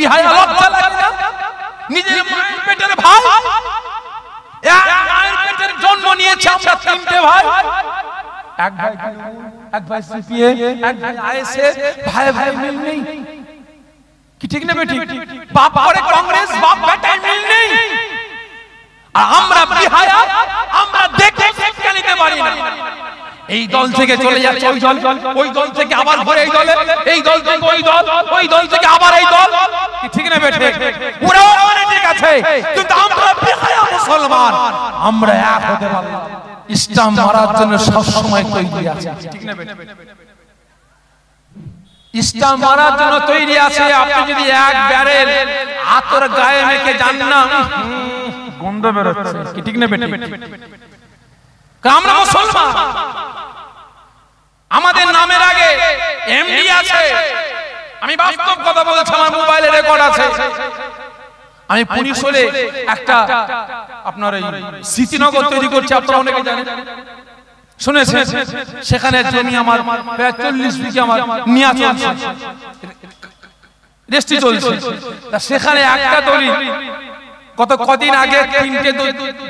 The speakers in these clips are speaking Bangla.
বিহায়া লজ্জা লাগে না নিজের মায়ের পেটের ভাই এক মায়ের পেটের জন্ম নিয়েছে আমরা তিনটে ভাই এক ভাই এক ভাই সিপিএ এক ভাই আইএসএ ভাই ভাই মিল নেই কি ঠিক না বেটি বাপ করে কংগ্রেস বাপ বেটায় মিল নেই আর আমরা বিহায়া আমরা দেখে নিতে পারি না এই দল থেকে চলে যাচ্ছে ওই দল ওই দল থেকে আবার ঘুরে এই দলে এই দল থেকে ওই দল ওই দল থেকে আবার এই দল ঠিক না বেঠে পুরো মানে ঠিক আছে কিন্তু আমরা বেহায়া মুসলমান আমরা এক হতে পারলাম ইসলাম মারার জন্য সব সময় তৈরি আছে ঠিক না বেঠে ইসলাম মারার জন্য তৈরি আছে আপনি যদি এক ব্যারেল আতর গায়ে মেখে যান না গন্ধ বেরোচ্ছে ঠিক না বেঠে আমরা মুসলমান আমাদের নামের আগে এমডি আছে আমি বাস্তব কথা বলছি আমার মোবাইলে রেকর্ড আছে আমি পুলিশ হলে একটা আপনার এই স্মৃতিনগর তৈরি করছি আপনারা অনেকে জানেন শুনেছেন সেখানে জমি আমার প্রায় চল্লিশ বিঘে আমার নিয়া চলছে রেস্টি চলছে সেখানে একটা দলিল কত কদিন আগে তিনটে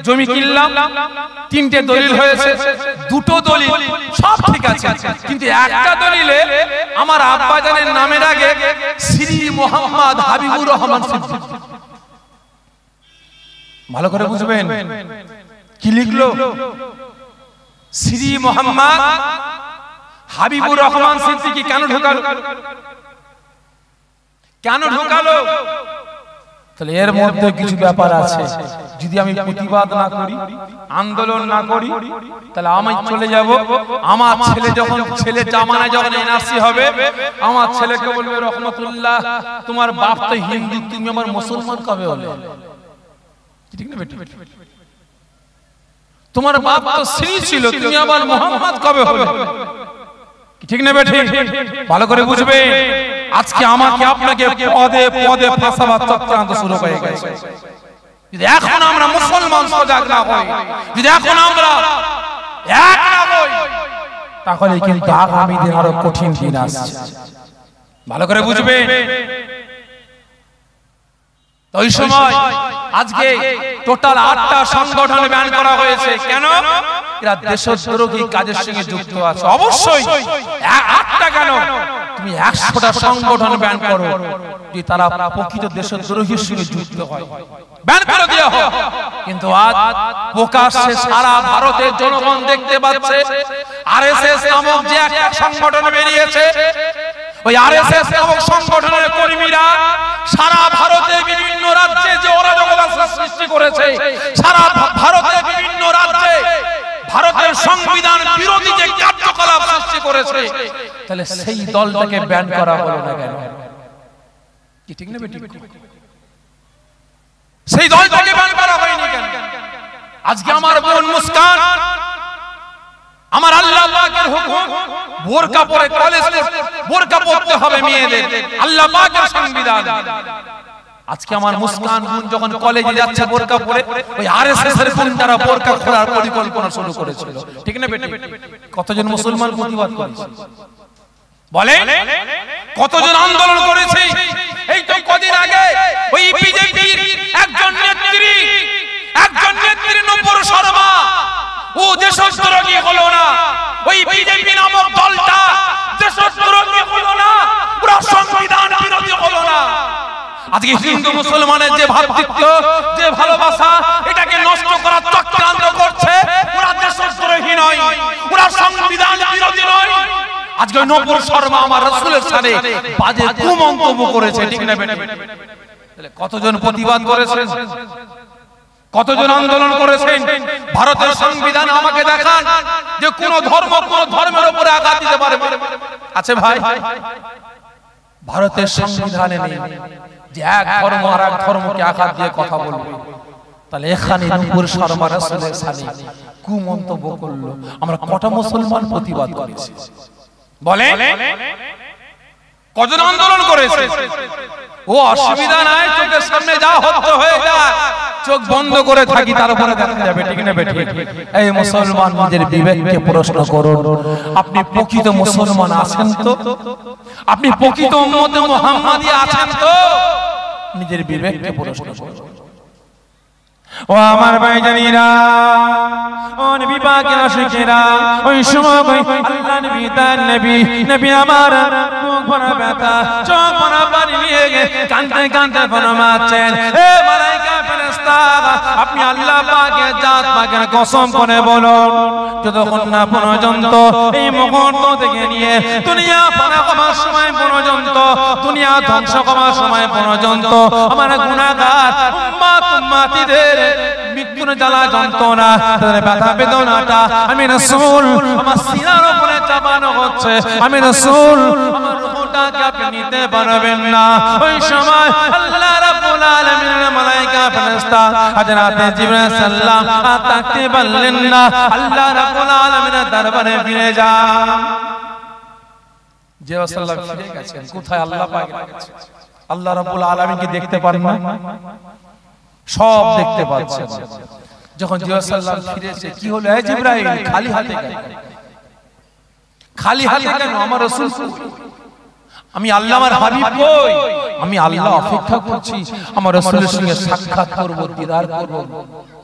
জমি কিনলাম তিনটে দলিল হয়েছে দুটো দলিল সব ঠিক আছে কিন্তু একটা দলিলে আমার আব্বাজানের নামের আগে শ্রী মোহাম্মদ হাবিবুর রহমান ভালো করে বুঝবেন কি লিখলো শ্রী মোহাম্মদ হাবিবুর রহমান সিদ্দিকি কেন ঢোকালো কেন ঢোকালো তাহলে এর মধ্যে কিছু ব্যাপার আছে যদি আমি প্রতিবাদ না করি আন্দোলন না করি তাহলে আমি চলে যাব আমার ছেলে যখন ছেলে জামানায় যখন এনআরসি হবে আমার ছেলেকে বলবে রহমতুল্লাহ তোমার বাপ তো হিন্দু তুমি আমার মুসলমান কবে হলে ঠিক না বেটি তোমার বাপ তো শ্রী ছিল তুমি আবার মোহাম্মদ কবে হবে ঠিক না বেটি ভালো করে বুঝবে আজকে আমাকে আপনাকে পদে পদে ফাঁসাবার চক্রান্ত শুরু হয়ে গেছে যদি এখন আমরা মুসলমান সজাগ না হই যদি এখন আমরা এক না হই তাহলে কিন্তু আগামী দিন আরো কঠিন দিন আসছে ভালো করে বুঝবেন ওই সময় আজকে টোটাল আটটা সংগঠন ব্যান করা হয়েছে কেন এরা দেশদ্রোহী কাজের সঙ্গে যুক্ত আছে অবশ্যই আটটা কেন তুমি একশোটা সংগঠন ব্যান করো যে তারা প্রকৃত দেশদ্রোহীর সঙ্গে যুক্ত হয় ব্যান করে দেওয়া হয় কিন্তু আজ প্রকাশ্যে সারা ভারতের জনগণ দেখতে পাচ্ছে আরএসএস নামক যে একটা সংগঠন বেরিয়েছে ওই নামক সংগঠনের কর্মীরা সারা ভারতে বিভিন্ন রাজ্যে যে অরাজকতা সৃষ্টি করেছে সারা ভারতে বিভিন্ন রাজ্যে ভারতের সংবিধান বিরোধী যে কার্যকলাপ সৃষ্টি করেছে তাহলে সেই দলটাকে ব্যান করা হলো না কেন কি ঠিক না বেটি সেই দলটাকে ব্যান করা হয়নি কেন আজকে আমার মন মুস্কান আমার আল্লাহ পাকের হুকুম বোরকা পরে কলেজ বোরকা পরতে হবে মেয়েদের আল্লাহ পাকের সংবিধান আজকে আমার মুসকান গুণ যখন কলেজে যাচ্ছে বোরকা পরে ওই আরএসএস এর গুণ তারা বোরকা খোলার পরিকল্পনা শুরু করেছিল ঠিক না বেটি কতজন মুসলমান প্রতিবাদ করেছে বলে কতজন আন্দোলন করেছে এই তো কদিন আগে ওই বিজেপির একজন নেত্রী একজন নেত্রী নূপুর শর্মা ও দেশদ্রোহী হলো না ওই বিজেপি নামক দলটা দেশদ্রোহী হলো না পুরা সংবিধান বিরোধী হলো না আজকে হিন্দু মুসলমানের যে ভাতৃত্ব যে ভালোবাসা এটাকে নষ্ট করার চক্রান্ত করছে ওরা দেশদ্রোহী নয় ওরা সংবিধান বিরোধী নয় আজকে নবুর শর্মা আমার সাথে বাজে করেছে ঠিক না কতজন প্রতিবাদ করেছেন কতজন আন্দোলন করেছেন ভারতের সংবিধান আমাকে দেখান যে কোন ধর্ম কোন ধর্মের উপরে আঘাত দিতে পারে আছে আচ্ছা আচ্ছা ভাই ভারতের সংবিধানে নেই যে এক ধর্ম আর এক ধর্মকে আঘাত দিয়ে কথা বলবে তাহলে এখানে নূপুর শর্মা রাসূলের কু মন্তব্য করলো আমরা কটা মুসলমান প্রতিবাদ করেছি বলে কজন আন্দোলন করেছে ও অসুবিধা নাই চোখের সামনে যা হত্য হয়ে যায় চোখ বন্ধ করে থাকি তার উপরে দেখা যাবে ঠিক না বেঠিক এই মুসলমান নিজের বিবেককে প্রশ্ন করুন আপনি প্রকৃত মুসলমান আছেন তো আপনি প্রকৃত উম্মতে মুহাম্মাদি আছেন তো নিজের বিবেককে প্রশ্ন করুন ও আমার ভাই জানিরা ও নবী পাকের আশিকেরা ওই সময় আল্লাহ নবী তার নবী নবী আমার মুখ ভরা ব্যথা চোখ ভরা পানি নিয়ে গে কানতে কানতে ফরমাচ্ছেন এ মালাইকা ফেরে আপনি আল্লাহ পাকে জাত পাকের কসম করে বলুন যতক্ষণ না পর্যন্ত এই মুহূর্ত থেকে নিয়ে দুনিয়া পানা কমার সময় পর্যন্ত দুনিয়া ধ্বংস কমার সময় পর্যন্ত আমার গুণাগার উম্মা তুম্মাতিদের মৃত্যুর জ্বালা যন্ত্রণা তাদের ব্যথা বেদনাটা আমি রাসূল আমার সিনার উপরে চাপানো হচ্ছে আমি রাসূল আমার টাকা আপনি নিতে পারবেন না ওই সময় আল্লাহ রাব্বুল আলামিনের মালায়েকা ফেরেশতা হযরত জিবরাইল সাল্লাম না আল্লাহ রাব্বুল আলামিনের দরবারে ফিরে যে সাল্লাম ফিরে গেছেন কোথায় আল্লাহ পাক আল্লাহ রাব্বুল আলামিন কি দেখতে পান না সব দেখতে পাচ্ছেন যখন ফিরেছে কি হলো এই খালি হাতে গেল খালি হাতে কেন আমার আমি আল্লাহ আমার হাবিব কই আমি আল্লাহ অপেক্ষা করছি আমার রাসূলের সঙ্গে সাক্ষাৎ করব দিদার করব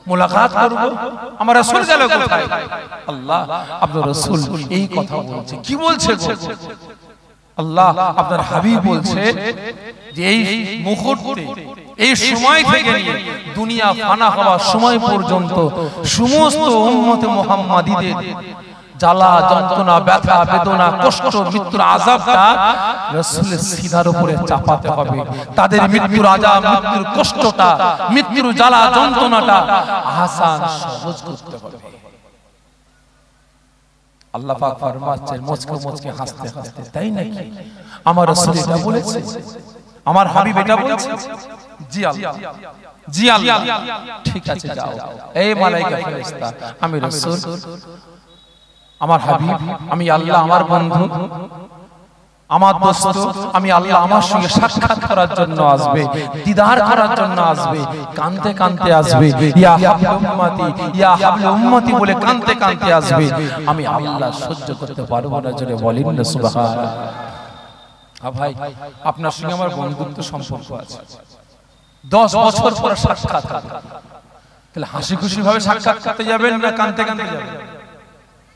মোলাকাত করব আমার রাসূল গেল কোথায় আল্লাহ আপনার রাসূল এই কথা বলছে কি বলছে আল্লাহ আপনার হাবিব বলছে যে এই মুহূর্তে এই সময় থেকে নিয়ে দুনিয়া ফানা হওয়ার সময় পর্যন্ত সমস্ত উম্মতে মুহাম্মাদীদের জ্বালা যন্ত্রণা ব্যথা বেদনা কষ্ট মৃত্যুর আজাবটা রসুলের সিধার উপরে চাপাতে হবে তাদের মৃত্যুর আজাব মৃত্যুর কষ্টটা মৃত্যুর জ্বালা যন্ত্রণাটা আসান সহজ করতে হবে আল্লাহ পাক ফরমাচ্ছেন মুচকে মুচকে হাসতে হাসতে তাই নাকি আমার রাসূল এটা বলেছে আমার হাবিব এটা বলেছে জি আল্লাহ জি আল্লাহ ঠিক আছে যাও এই মালাইকা ফেরেশতা আমি আমার হাবিব আমি আল্লাহ আমার বন্ধু আমার দোস্ত আমি আল্লাহ আমার সঙ্গে সাক্ষাৎ করার জন্য আসবে দিদার করার জন্য আসবে কানতে কানতে আসবে ইয়া হাবলে উম্মতি ইয়া হাবলে উম্মতি বলে কানতে কানতে আসবে আমি আল্লাহ সহ্য করতে পারবো না জোরে বলেন না সুবহানাল্লাহ ভাই আপনার সঙ্গে আমার বন্ধুত্ব সম্পর্ক আছে দশ বছর পর সাক্ষাৎ তাহলে হাসি খুশি ভাবে সাক্ষাৎ করতে যাবেন না কানতে কানতে যাবেন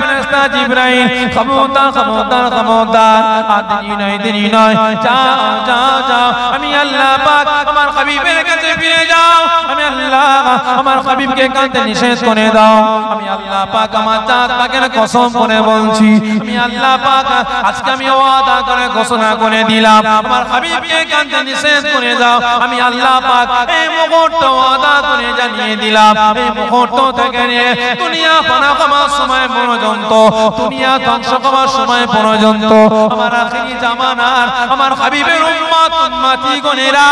ফেরেশতা জিবরাইল ক্ষমতা ক্ষমতা ক্ষমতা আর নয় দেরি নয় যাও যাও যাও আমি আল্লাহ পাক আমার হাবিবের কাছে ফিরে যাও আমি আল্লাহ আমার হাবিবকে কাঁদতে নিষেধ করে দাও আমি আল্লাহ পাক আমার জাত পাকের কসম করে বলছি আমি আল্লাহ পাক আজকে আমি ওয়াদা করে ঘোষণা করে দিলাম আমার হাবিবকে কাঁদতে নিষেধ করে দাও আমি আল্লাহ পাক এই মুহূর্ত ওয়াদা করে জানিয়ে দিলাম এই মুহূর্ত থেকে নিয়ে দুনিয়া পানা কমার সময় মনোযোগ পর্যন্ত দুনিয়া ধ্বংস হওয়ার সময় পর্যন্ত আমার আখিরি জামানার আমার হাবিবের উম্মত উম্মতি গনেরা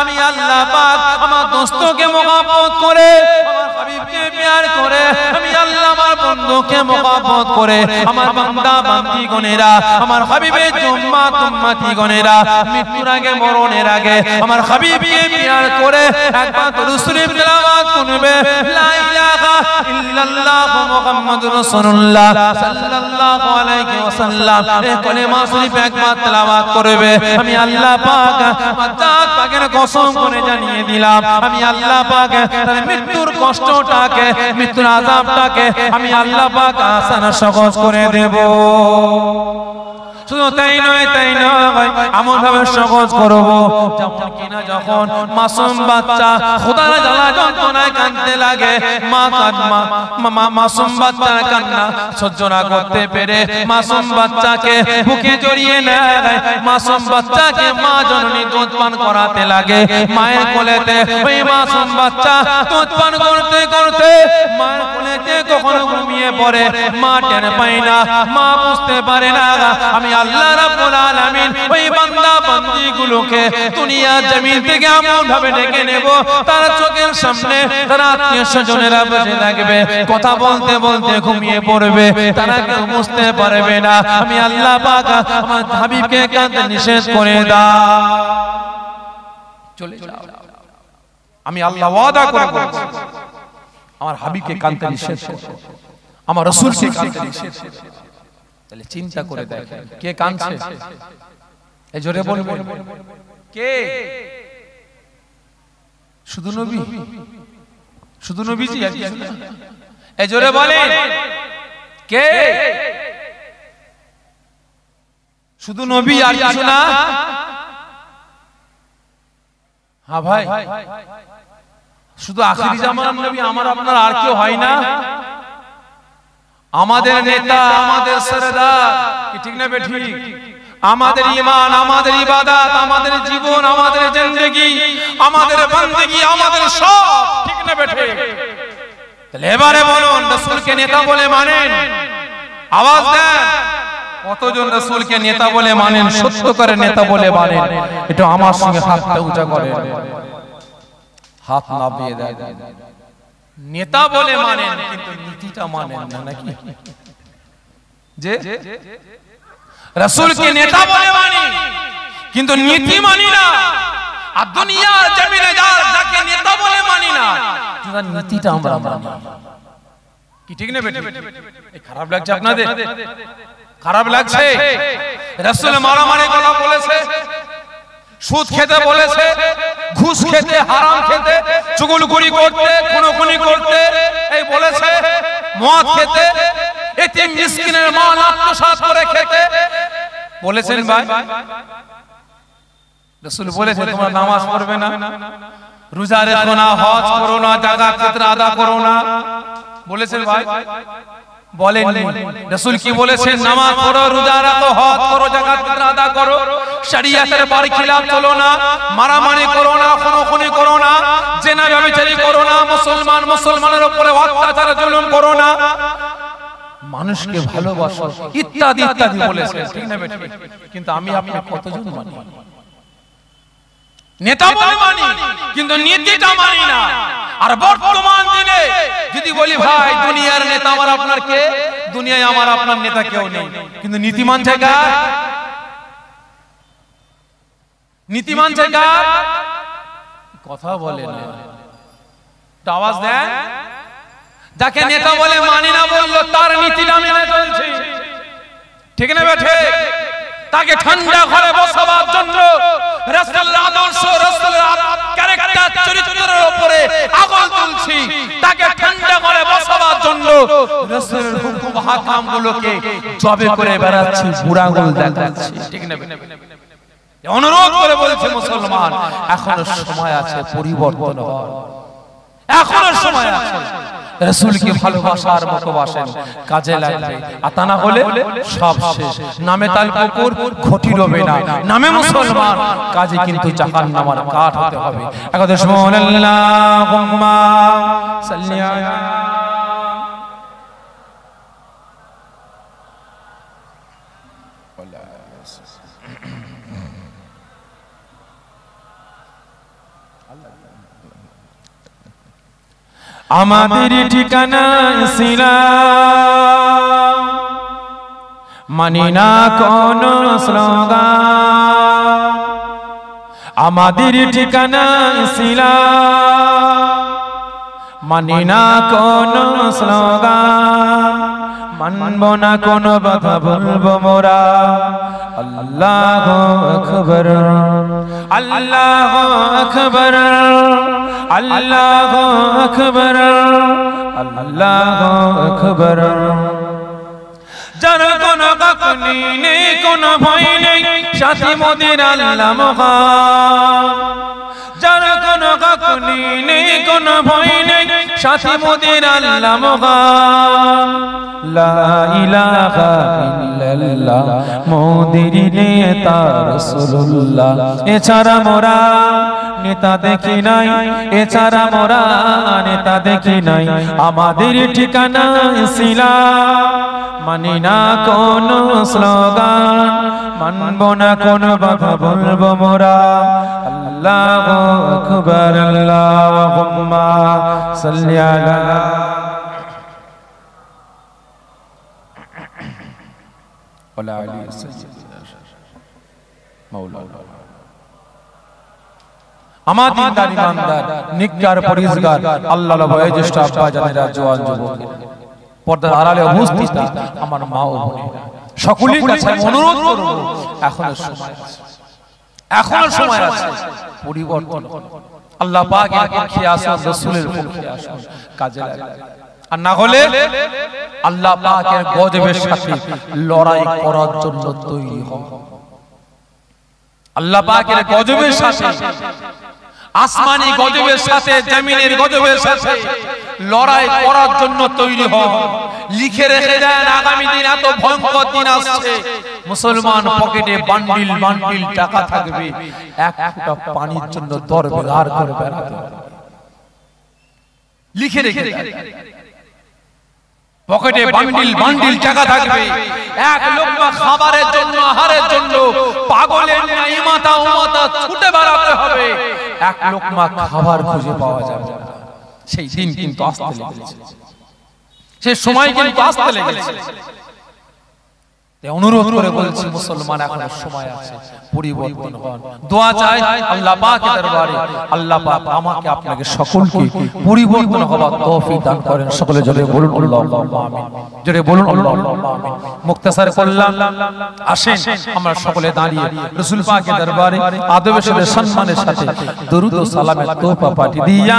আমি আল্লাহ পাক আমার দোস্তকে মোহাম্মত করে আমার হাবিবকে প্যার করে আমি আল্লাহ আমার বন্ধুকে মোহাম্মত করে আমার বান্দা বান্দি গনেরা আমার হাবিবের উম্মত উম্মতি গনেরা মৃত্যুর আগে মরণের আগে আমার হাবিবকে প্যার করে একবার তরুসুরি তেলাওয়াত করবে লা ইলাহা ইল্লাল্লাহ মুহাম্মাদুর রাসূলুল্লাহ রাসূলুল্লাহ সাল্লাল্লাহু আলাইহি ওয়াসাল্লাম এই কলেমা শরীফ একবার তেলাওয়াত করবে আমি আল্লাহ পাক মাতাক পাকের কসম করে জানিয়ে দিলাম আমি আল্লাহ পাক তার মৃত্যুর কষ্টটাকে মৃত্যুর আযাবটাকে আমি আল্লাহ পাক আসান সহজ করে দেব শুধু তাই নয় তাই নয় এমন ভাবে সহজ করবো যেমন কিনা যখন মাসুম বাচ্চা খোদার জ্বালা যন্ত্রণায় কাঁদতে লাগে মা কান্না মাসুম বাচ্চার কান্না সহ্য না করতে পেরে মাসুম বাচ্চাকে বুকে জড়িয়ে নেয় মাসুম বাচ্চাকে মা জননী দুধ পান করাতে লাগে মায়ের কোলেতে ওই মাসুম বাচ্চা দুধ পান করতে করতে মায়ের কোলেতে কখনো ঘুমিয়ে পড়ে মা টের পায় না মা বুঝতে পারে না আমি আল্লাহ রাব্বুল আলামিন ওই বান্দা বান্দিগুলোকে দুনিয়া জমিন থেকে এমন ভাবে ডেকে নেব তার চোখের সামনে তার আত্মীয় স্বজনেরা বসে থাকবে কথা বলতে বলতে ঘুমিয়ে পড়বে করবে তারা কেউ বুঝতে পারবে না আমি আল্লাহ আমার হাবিবকে কাঁদতে নিষেধ করে দা চলে আমি আল্লাহ করে আমার হাবিবকে কাঁদতে নিষেধ আমার তাহলে চিন্তা করে দেখেন কে কাঁদছে এ জোরে কে শুধু নবী শুধু নবীজি জোরে কে শুধু নবী আর কিছু না হ্যাঁ, হ্যাঁ ভাই শুধু আখিরি জামানার নবী আমার আপনার আর কেউ হয় না আমাদের নেতা আমাদের সরদার ঠিক না বে ঠিক আমাদের ইমান আমাদের ইবাদত আমাদের জীবন আমাদের জিন্দেগি আমাদের বন্দগি আমাদের সব ঠিক না বে ঠিক তাহলে এবারে বলুন রসুলকে নেতা বলে মানেন আওয়াজ দেন কতজন রসুলকে নেতা বলে মানেন সত্য করে নেতা বলে মানেন এটা আমার সঙ্গে হাতটা উঁচা করেন হাত নামিয়ে দেয় নেতা বলে মানেন কিন্তু নীতিটা মানেন না নাকি যে রসুলকে নেতা বলে মানেন কিন্তু নীতি মানি না আর দুনিয়ার জমিনে যার যাকে নেতা বলে মানি না নীতিটা আমরা কি ঠিক না এই খারাপ লাগছে আপনাদের খারাপ লাগছে রাসূল মারামারি কথা বলেছে সুদ খেতে বলেছে ঘুষ খেতে হারাম খেতে চুগুল গুড়ি করতে কোনি করতে এই বলেছে মদ খেতে এতিম মিসকিনের মাল আত্মসাৎ করে খেতে বলেছেন ভাই রসুল বলেছে তোমরা নামাজ পড়বে না রোজা রেখো না হজ করো না জাকাত ফিতরা আদা করো না বলেছেন ভাই বলেননি রসুল কি বলেছেন নামাজ পড়ো রোজা রাখো হজ করো যাকাত ফিতরা আদা করো শরীয়তের বার খিলাফ চলো না মারামারি করো না খুনোখুনি করো না জেনা ব্যভিচারি করো না মুসলমান মুসলমানের উপরে অত্যাচার জুলুম করো না মানুষকে ভালোবাসো ইত্যাদি ইত্যাদি বলেছেন ঠিক না বেটি কিন্তু আমি আপনাকে কতজন মানি নেতা বলে মানি কিন্তু নীতিটা মানি না আর বর্তমান দিনে যদি বলি ভাই দুনিয়ার নেতা আমার আপনার কে দুনিয়ায় আমার আপনার নেতা কেউ নেই কিন্তু নীতিমান জায়গা নীতিমান জায়গা কথা বলে না আওয়াজ দেন যাকে নেতা বলে মানি না বললো তার নীতিটা মেনে চলছে ঠিক না বেঠে তাকে ঠান্ডা ঘরে বসাবার জন্য আদর্শ ক্যারেক্টার চরিত্রের উপরে তুলছি তাকে ঠান্ডা ঘরে বসাবার জন্য রাসূলের হুকুম জবে করে বেড়াচ্ছি দেখাচ্ছি ঠিক না অনুরোধ করে বলছে মুসলমান এখনো সময় আছে পরিবর্তন হওয়ার এখনো সময় আছে রসুলকে ভালোবাসার মতো বাসেন কাজে লাগবে আর তা না হলে সব শেষ নামে তাল কুকুর ঘটি রবে না নামে মুসলমান কাজে কিন্তু জাহান নামার কাঠ হতে হবে আল্লাহুম্মা সাল্লি সাল্লিয়া আমাদের ঠিকানা ইসলাম মানি না কোন আমাদের ঠিকানা ইসলাম মানি না কোন স্লোগান মানবো না কোনো বাধা বলবো মোরা আল্লাহ খবর আল্লাহ খবর আল্লাহ খবর আল্লাহ খবর যারা কোন কখনই নেই কোনো ভয় নেই সাথী মোদের আল্লাহ মহান কোনো নেই ভয় নেই সাথে মোদের আল্লাহ লা নেতা এছাড়া মোরা নেতা দেখি নাই এছাড়া মোরা নেতা দেখি নাই আমাদের ঠিকানা শিলা মানি না কোন স্লোগান মানব না কোন বাধা বলব মোরা আল্লাহ আকবার আল্লাহুম্মা সাল্লি আলা ওয়ালা আলী মাওলানা আমার দিনদার ইমানদার নিকার পরিষ্কার আল্লাহ জ্যেষ্ঠ আব্বা জানেরা জোয়ান যুবক পর্দার আড়ালে অবস্থিত আমার মা ও বোন সকলের কাছে অনুরোধ করব এখনো সময় আছে এখনো সময় আছে পরিবর্তন আল্লাহ পাক পাকের পক্ষে আসুন রাসূলের পক্ষে আসুন কাজে লাগে আর না হলে আল্লাহ পাকের গজবের সাথে লড়াই করার জন্য তৈরি হও আল্লাহ পাকের গজবের সাথে আসমানি গজবের সাথে জমিনের গজবের সাথে লড়াই করার জন্য তৈরি হন লিখে রেখে দেন আগামী দিন এত ভয়ঙ্কর দিন আসছে মুসলমান পকেটে বান্ডিল বান্ডিল টাকা থাকবে এক একটা পানির জন্য দর বেধার করে বেড়াতে লিখে রেখে পকেটে বান্ডিল বান্ডিল টাকা থাকবে এক লোকমা খাবারের জন্য আহারের জন্য পাগলের ন্যায় মাতা ও মাতা ছুটে বেড়াতে হবে এক লোকমা খাবার খুঁজে পাওয়া যাবে না সেই দিন কিন্তু আসতে লেগেছে সে সময় কিন্তু আসতে লেগেছে অনুরোধ করে বলছি মুসলমান এখন সময় আছে পরিবর্তন হন দোয়া চাই আল্লাহ পাকের দরবারে আল্লাহ পাক আমাকে আপনাকে সকলকে পরিবর্তন হওয়ার তৌফিক দান করেন সকলে জোরে বলুন আল্লাহু আমিন জোরে বলুন আল্লাহু আমিন মুক্তাসার করলাম আসেন আমরা সকলে দাঁড়িয়ে রাসূল পাকের দরবারে আদবের সাথে সম্মানের সাথে দরুদ ও সালামের পাঠিয়ে দিয়া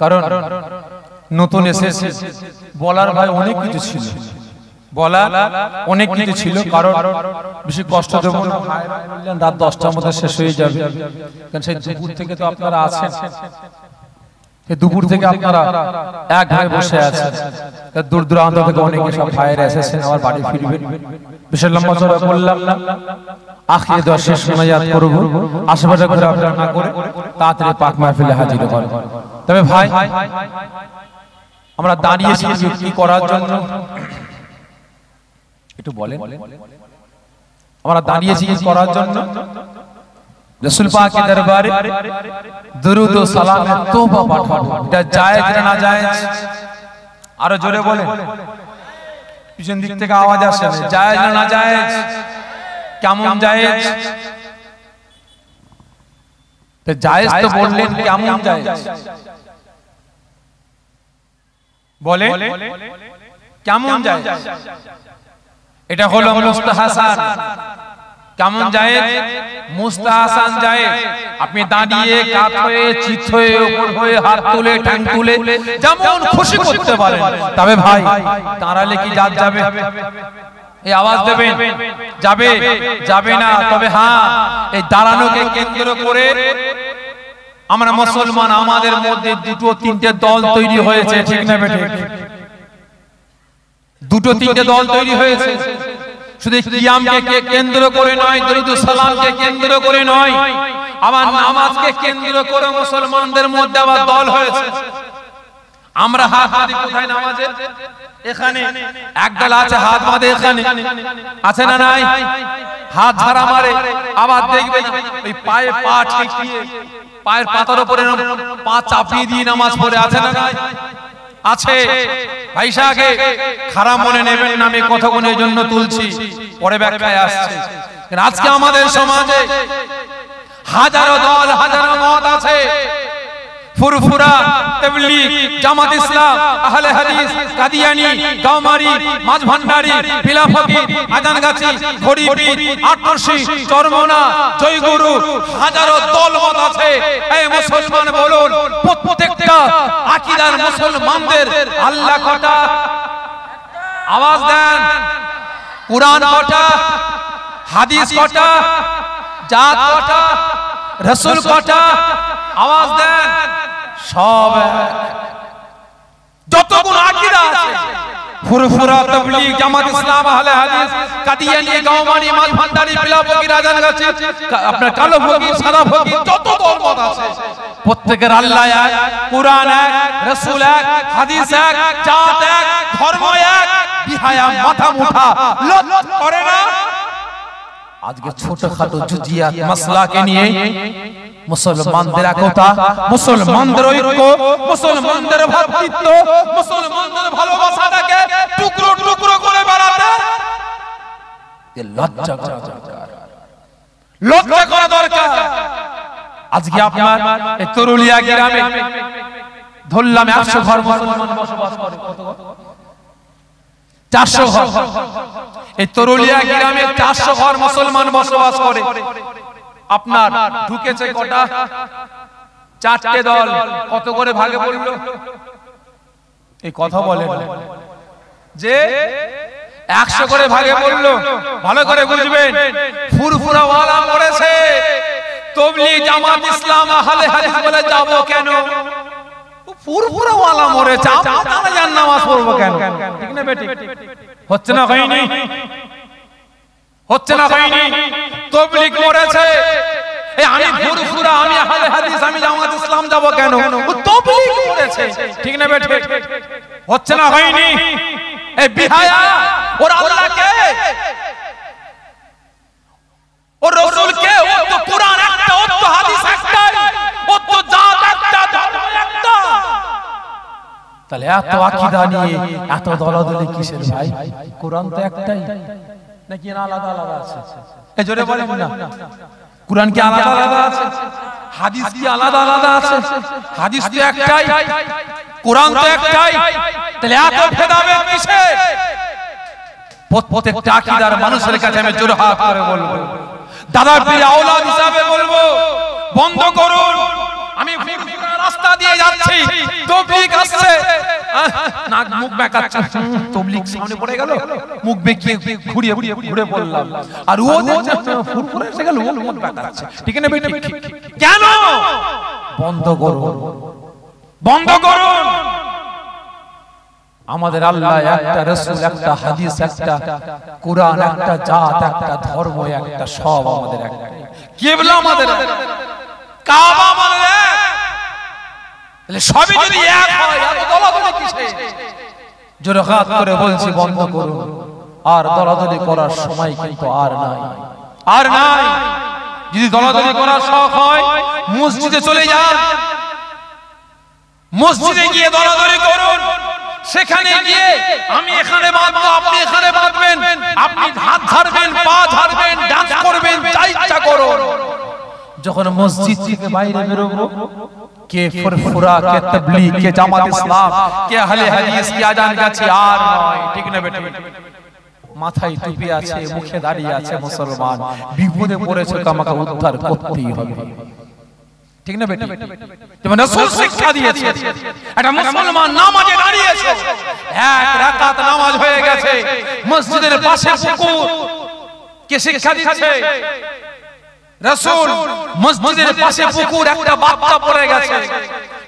কারণ নতুন এসেছে বলার ভাই অনেক কিছু ছিল বলা অনেক কিছু ছিল কারণ বেশি কষ্ট বললেন রাত দশটার মধ্যে শেষ হয়ে যাবে কারণ সেই দুপুর থেকে তো আপনারা আছেন দুপুর থেকে আপনারা এক ভাই বসে আছেন দূর দূরান্ত থেকে অনেক সব ভাইয়ের এসেছেন আমার বাড়ি ফিরবেন বিশাল লম্বা চড়া বললাম আখিরে দশের সময় ইয়াদ করবো আশেপাশে ঘোরাফেরা না করে তাড়াতাড়ি পাক মাহফিলে হাজির করে তবে ভাই আমরা দাঁড়িয়ে যুক্তি করার জন্য একটু বলে আমরা দাঁড়িয়ে করার জন্য না আরো জোরে থেকে আওয়াজ না কেমন যায় জায়েজ তো বললেন কেমন জায়েজ বলে কেমন জায়েজ এটা হলো মুস্তাহাসান কেমন জায়েজ মুস্তাহাসান জায়েজ আপনি দাঁড়িয়ে কাত হয়ে চিত হয়ে উপর হয়ে হাত তুলে ঠ্যাং তুলে যেমন খুশি করতে পারে তবে ভাই দাঁড়ালে কি জাত যাবে এই আওয়াজ দেবেন যাবে যাবে না তবে হ্যাঁ এই দাঁড়ানোকে কেন্দ্র করে আমরা মুসলমান আমাদের মধ্যে দুটো তিনটে দল তৈরি হয়েছে ঠিক না বেটে দুটো তিনটে দল তৈরি হয়েছে শুধু ইয়ামকে কেন্দ্র করে নয় দরিদ্র সালামকে কেন্দ্র করে নয় আমার নামাজকে কেন্দ্র করে মুসলমানদের মধ্যে আবার দল হয়েছে আমরা হাত বাঁধি কোথায় নামাজে এখানে একদল আছে হাত বাঁধে এখানে আছে না নাই হাত ঝাড়া মারে আবার দেখবে ওই পায়ে পা ঠেকিয়ে পায়ের পাতার উপরে পা চাপিয়ে দিয়ে নামাজ পড়ে আছে না নাই আছে ভাইসাকে খারাপ মনে নেবেন না আমি এই জন্য তুলছি পরে ব্যাখ্যায় আসছে আজকে আমাদের সমাজে হাজারো দল হাজারো মত আছে ফুরফুরা তবলিগ জামাত ইসলাম আহলে হাদিস কাদিয়ানি গাওমারি মাছ ভান্ডারি পিলা ফকির আদানগাছি ঘড়িপি আটরশি চরমনা জয়গুরু হাজারো দলমত আছে এই মুসলমান বলুন প্রত্যেকটা আকিদার মুসলমানদের আল্লাহ কটা আওয়াজ দেন কোরআন কটা হাদিস কটা জাত কটা রসুল কটা সব যত কোন আকীদা আছে ফুরুফুরা তাবলীগ জামাত ইসলাম আহলে হাদিস কদিয়া নিয়ে গোমাড়ি মাformDataড়ি পিলাবকি রাজনগাছি আপনার কালো বকি সাদা বকি যত দল মত আছে প্রত্যেকের আল্লাহ এক কুরআন এক রাসূল এক হাদিস এক জাত এক ধর্ম এক বিhaya মাথা মুঠা লত করে না আজকে ছোটখাটো জুজিয়াত মাসলাকে নিয়ে মুসলমানদের একতা মুসলমানদের ঐক্য মুসলমানদের ভ্রাতৃত্ব মুসলমানদের ভালোবাসাটাকে টুকরো টুকরো করে বেড়াতে লজ্জা করা দরকার লজ্জা করা দরকার আজকে আপনার এই তরুলিয়া গ্রামে ধরলাম একশো ঘর মুসলমান বসবাস করে কত কত চারশো ঘর এই তরুলিয়া গ্রামে চারশো ঘর মুসলমান বসবাস করে আপনার ঢুকেছে কটা চারটে দল কত করে ভাগে বলল এই কথা বলে যে একশো করে ভাগে বললো ভালো করে বুঝবেন ফুরফুরাওয়ালা মরেছে তবলি জামাত ইসলাম হালে হালে বলে যাব কেন পুরপুরাওয়ালা মরেছে আমরা জানাজার নামাজ পড়বো কেন ঠিক না বেটি হচ্ছে না হয়নি হচ্ছে না হয়নি তবলিগ মরেছে আমি পুরপুরা আমি আহলে হাদিস আমি জামাত ইসলাম যাব কেন তবলিগ মরেছে ঠিক না বেটি হচ্ছে না হয়নি এই বিহায়া ওরা আল্লাহকে ও রসুলকে ও তো কোরআন একটা ও তো হাদিস একটা তাহলে এত আকিদা নিয়ে এত দলাদলি কিসের ভাই কোরআন তো একটাই নাকি আলাদা আলাদা আছে এ জোরে বলেন না কোরআন কি আলাদা আলাদা আছে হাদিস কি আলাদা আলাদা আছে হাদিস তো একটাই কোরআন তো একটাই তাহলে এত ভেদাবে কিসে প্রত্যেকটা আকিদার মানুষের কাছে আমি জোরে হাত করে বলবো দাদা পীর আওলাদ হিসাবে বলবো বন্ধ করুন আমি রাস্তা দিয়ে যাচ্ছি তবলিগ আসছে নাক মুখ বেঁকাচ্ছে তবলিগ সামনে পড়ে গেল মুখ বেঁকিয়ে ঘুরিয়ে ঘুরে বললাম আর ও ফুরফুরে এসে গেল ও মুখ বেঁকাচ্ছে ঠিক না বেটি কেন বন্ধ করো বন্ধ করো আমাদের আল্লাহ একটা রসুল একটা হাদিস একটা কোরআন একটা জাত একটা ধর্ম একটা সব আমাদের একটা কেবলা আমাদের কাবা আমাদের এক করে বলছি বন্ধ করুন আর দলাদলি করার সময় কিন্তু আর নাই আর নাই যদি দলাদলি করার শখ হয় মসজিদে চলে যান মসজিদে গিয়ে দলাদলি করুন সেখানে গিয়ে আমি এখানে বাঁধবো আপনি এখানে বাঁধবেন আপনি হাত ধরবেন যখন মসজিদ থেকে বাইরে বেরোবো কে ফুরফুরা কে তাবলীগ কে জামাত ইসলাম কে আহলে হাদিস কে আজান গাছি আর নয় ঠিক না বেটা মাথায় টুপি আছে মুখে দাঁড়িয়ে আছে মুসলমান বিপদে পড়েছে তো আমাকে উদ্ধার করতেই হবে ঠিক না বেটা তোমার রাসূল শিক্ষা দিয়েছে একটা মুসলমান নামাজে দাঁড়িয়েছে এক রাকাত নামাজ হয়ে গেছে মসজিদের পাশে পুকুর কে শিক্ষা দিয়েছে রাসূল মসজিদের পাশে পুকুর একটা বাচ্চা পড়ে গেছে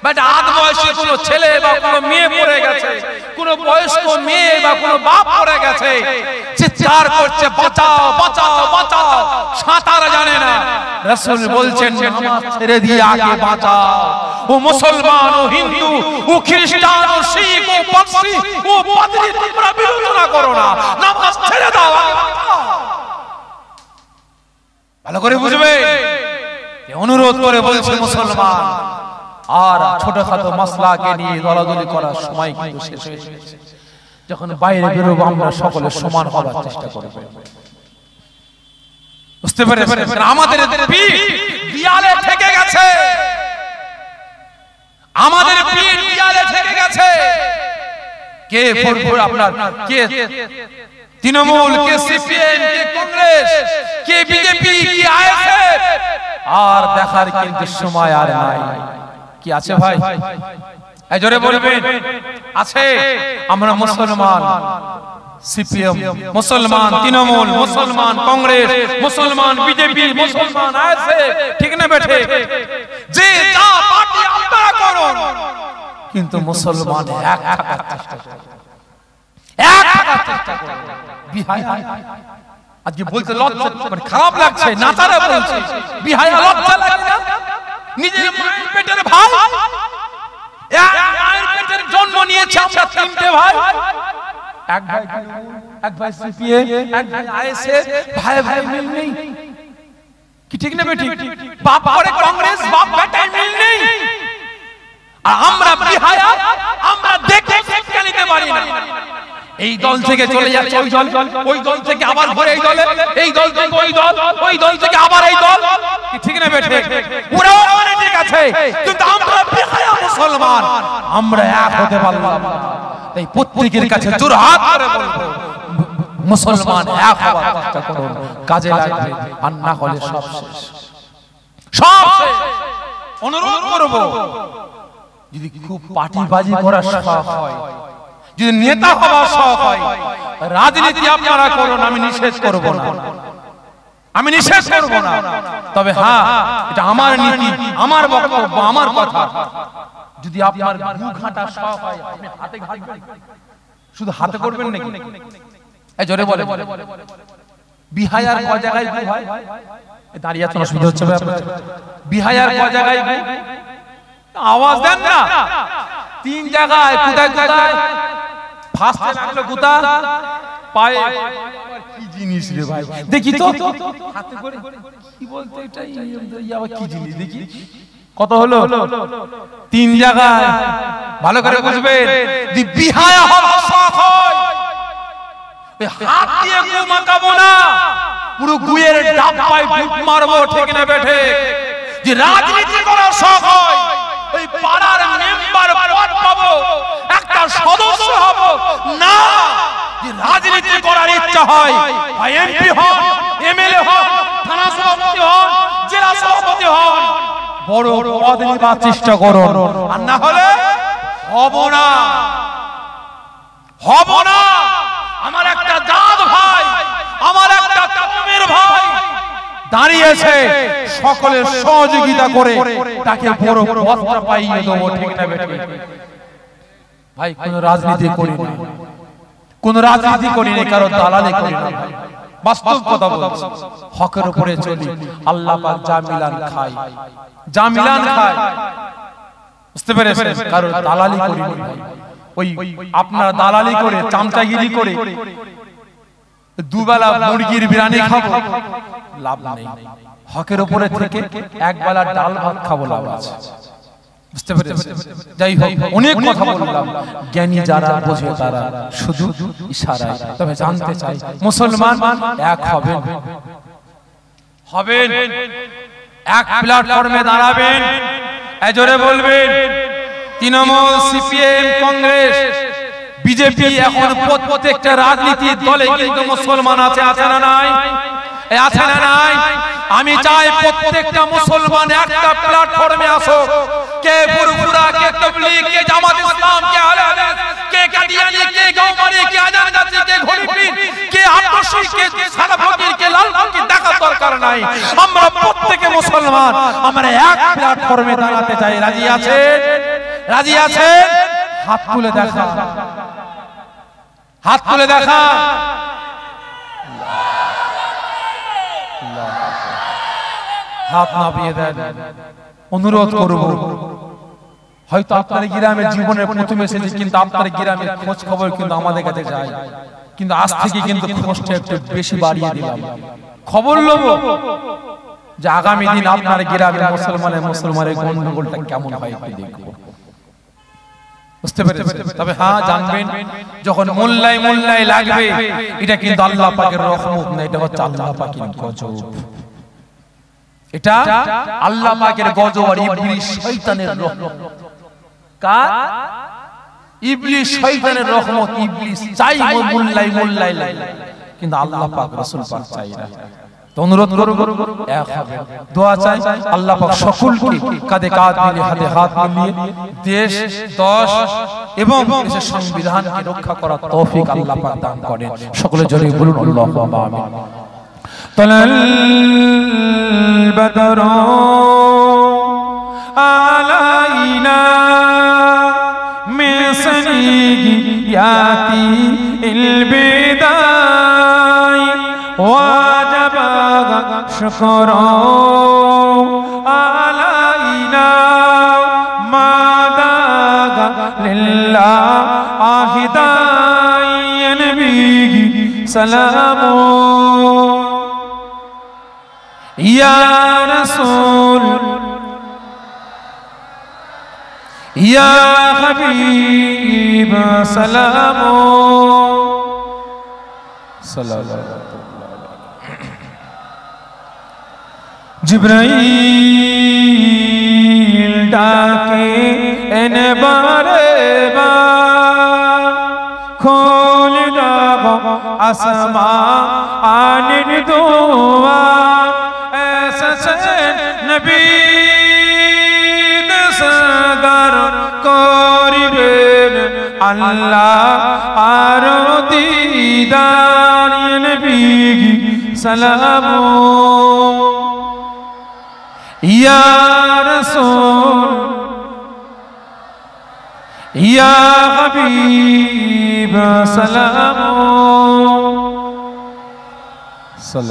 বাট আধ বয়সী কোনো ছেলে বা কোনো মেয়ে পড়ে গেছে কোনো বয়স্ক মেয়ে বা কোনো বাপ পড়ে গেছে চিৎকার করছে বাঁচাও বাঁচাও বাঁচাও সাঁতার জানে না রাসূল বলছেন আমার ছেড়ে দিয়ে আগে বাঁচাও ও মুসলমান ও হিন্দু ও খ্রিস্টান ও শিখ ও পারসি ও পাদ্রী তোমরা বিরোধিতা করো না নামাজ ছেড়ে দাও আগে বাঁচাও ভালো করে বুঝবে অনুরোধ করে বলছে মুসলমান আর ছোটখাটো মশলাকে নিয়ে দলাদলি করার সময় কিন্তু শেষ হয়েছে যখন বাইরে বেরোবো আমরা সকলে সমান হওয়ার চেষ্টা করব বুঝতে পেরেছেন আমাদের দেয়ালে থেকে গেছে আমাদের দেয়ালে থেকে গেছে কে ফুরফুর আপনার কে তৃণমূল কে সিপিএম কে কংগ্রেস কে বিজেপি কি আইএসএফ আর দেখার কিন্তু সময় আর নাই কি আছে ভাই জোরে বলবেন আছে আমরা মুসলমান সিপিএম মুসলমান তৃণমূল মুসলমান কংগ্রেস মুসলমান বিজেপি মুসলমান আছে ঠিক না বেঠে যা পার্টি আপনারা করুন কিন্তু মুসলমান এক থাকার চেষ্টা এক থাকার চেষ্টা খারাপ লাগছে নাতারা বলছে বিহাই লজ্জা লাগে না নিজের মায়ের পেটের ভাই এক মায়ের এক ভাই এক ভাই ভাই ভাই কি ঠিক না বেটি বাপ করে কংগ্রেস বাপ বেটাই নেই আর আমরা বিহায়া আমরা দেখে শেখ পারি না এই দল থেকে চলে যাচ্ছে ওই দল ওই দল থেকে আবার ঘুরে এই দলে এই দল থেকে ওই দল ওই দল থেকে আবার এই দল ঠিক না বেঠে পুরো মানে ঠিক আছে কিন্তু আমরা বেহায়া মুসলমান আমরা এক হতে পারলাম না তাই প্রত্যেকের কাছে হাত করে বলবো মুসলমান এক হওয়ার চেষ্টা করুন কাজে লাগবে আর না হলে সব শেষ সব অনুরোধ করব যদি খুব বাজি করার শখ হয় যদি নেতা হওয়ার শখ হয় রাজনীতি আপনারা করুন আমি নিষেধ করব না আমি নিষেধ করব না তবে হ্যাঁ এটা আমার নীতি আমার বক্তব্য আমার কথা যদি আপনার গু ঘাটা শখ হয় আপনি হাতে ঘাটবেন শুধু হাতে করবেন নাকি এই জোরে বলে বিহায়ার কয় জায়গায় গু হয় দাঁড়িয়ে আছেন অসুবিধা হচ্ছে বিহায়ার কয় জায়গায় গু আওয়াজ দেন না তিন জায়গায় কোথায় কোথায় ফার্স্টে লাগলো কোথা পায়ে কি জিনিস রে ভাই দেখি তো হাতে করে কি বলতে এটা ইয়া কি জিনিস দেখি কত হলো তিন জায়গায় ভালো করে বুঝবে দি বিহায়া হল শখ হয় হাত দিয়ে গু মাকাবো না পুরো গুয়ের ডাব ডাব্বায় ফুট মারবো ঠিক না বেঠে যে রাজনীতি করার শখ হয় পাড়ার মেম্বার পদ পাবো একটা সদস্য হব না রাজনীতি করার ইচ্ছা হয় এমপি হন এমএলএ হন থানা সভাপতি হন জেলা সভাপতি হন বড় পদ নেবার চেষ্টা করো আর না হলে হব না হব না আমার একটা দাদ ভাই আমার একটা তামিমের ভাই দাঁড়িয়েছে সকলের সহযোগিতা করে তাকে বড় পদটা পাইয়ে দেবো ঠিক না বেটে ভাই কোন রাজনীতি করি না কোন রাজনীতি করি না কারো দালালি করি না বাস্তব কথা বলছি হকের উপরে চলি আল্লাহ পাক জামিলান খায় জামিলান খাই বুঝতে পেরেছেন কারো দালালি করি না ওই আপনার দালালি করে চামচাগিরি করে দুবেলা মুরগির বিরানি খাবো লাভ নেই হকের উপরে থেকে এক বেলা ডাল ভাত খাবো লাভ বুঝতে পেরেছি যাই হোক অনেক কথা বললাম জ্ঞানী যারা বোঝে তারা শুধু ইশারা তবে জানতে চাই মুসলমান এক হবেন হবেন এক প্ল্যাটফর্মে দাঁড়াবেন এজরে বলবেন তৃণমূল সিপিএম কংগ্রেস বিজেপি এখন প্রত্যেকটা রাজনীতির দলে কিন্তু মুসলমান আছে আছে না নাই আছে না নাই আমি চাই প্রত্যেকটা মুসলমান একটা প্ল্যাটফর্মে আসো কে পুরপুরা কে তবলিগ কে জামাত ইসলাম কে আহলে কে কাদিয়ানি কে গাওমারি কে আজানগাছি কে ঘড়িপীর কে আদর্শী কে সারা ফকির কে লাল ফকির দেখা দরকার নাই আমরা প্রত্যেকে মুসলমান আমরা এক প্ল্যাটফর্মে দাঁড়াতে চাই রাজি আছে রাজি আছে হাত তুলে দেখা হাত তুলে দেখা হাত না পেয়ে দেন অনুরোধ করব হয়তো আপনার গ্রামের জীবনের প্রথম এসেছে কিন্তু আপনার গ্রামের খোঁজ খবর কিন্তু আমাদের কাছে যায় কিন্তু আজ থেকে কিন্তু খোঁজটা একটু বেশি বাড়িয়ে দিলাম খবর লোক যে আগামী দিন আপনার গ্রামের মুসলমানের মুসলমানের গন্ডগোলটা কেমন হয় একটু দেখব বুঝতে পেরেছেন তবে হ্যাঁ জানবেন যখন মোল্লাই মোল্লাই লাগবে এটা কিন্তু আল্লাহ পাকের রহমত না এটা হচ্ছে আল্লাহ পাকের গজব এটা আল্লাহ পাকের গজব আর ইবলিস শয়তানের রহমত কার ইবলিস শয়তানের রহমত ইবলিস চাই মুল্লাই মুল্লাই কিন্তু আল্লাহ পাক রাসূল পাক চাই না অনুরোধ করব এক হবে দোয়া চাই আল্লাহ পাক সকলকে কাঁধে কাঁধ মিলিয়ে হাতে হাত মিলিয়ে দেশ দশ এবং দেশের সংবিধানকে রক্ষা করার তৌফিক আল্লাহ পাক দান করেন সকলে জোরে বলুন আল্লাহু আকবার طلع البدر علينا من ياتي البداية واجب شكر علينا ما داغ لله أهداي نبي سلام يا رسول يا حبيب سلام سلام جبرائیل ڈاکے این بارے بار کھول دا آسمان آنن دوار نبی سردار کو اللہ آرو دیدار نبی کی سلام یا رسول یا حبیب پیب سلب سل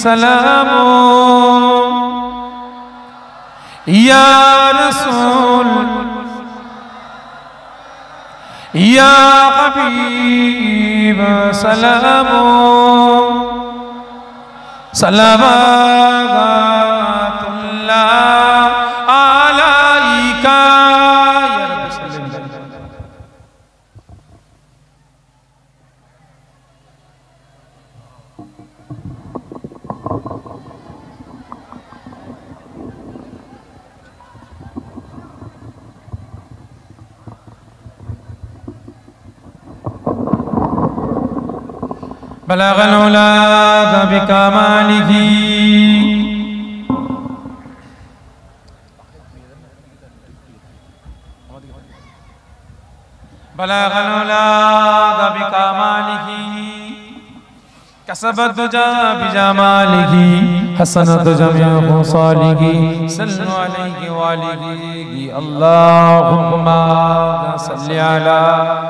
سلام يا رسول يا حبيب سلام سلام بلغ الاولا باب بلغ بلاغ الاولا باب کسبت دجا بی حسنت حسن دجا بی مصالی سلو علیہ وعلیہ اللہ حکمہ صلی علیہ